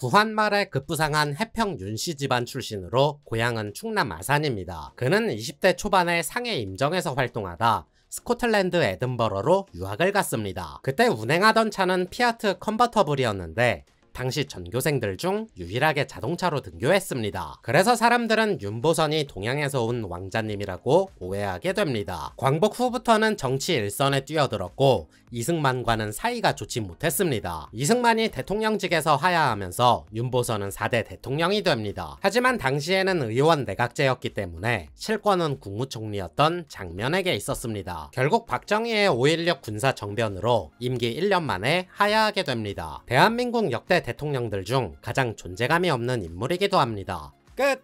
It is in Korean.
구한 말에 급부상한 해평 윤씨 집안 출신으로 고향은 충남 아산입니다. 그는 20대 초반에 상해 임정에서 활동하다 스코틀랜드 에든버러로 유학을 갔습니다. 그때 운행하던 차는 피아트 컨버터블이었는데 당시 전교생들 중 유일하게 자동차로 등교했습니다. 그래서 사람들은 윤보선이 동양에서 온 왕자님이라고 오해하게 됩니다. 광복 후부터는 정치 일선에 뛰어들었고 이승만과는 사이가 좋지 못했습니다. 이승만이 대통령직에서 하야하면서 윤보선은 4대 대통령이 됩니다. 하지만 당시에는 의원 내각제였기 때문에 실권은 국무총리였던 장면에게 있었습니다. 결국 박정희의 5.16 군사정변으로 임기 1년 만에 하야하게 됩니다. 대한민국 역대 대통령들 중 가장 존재감이 없는 인물이기도 합니다. 끝!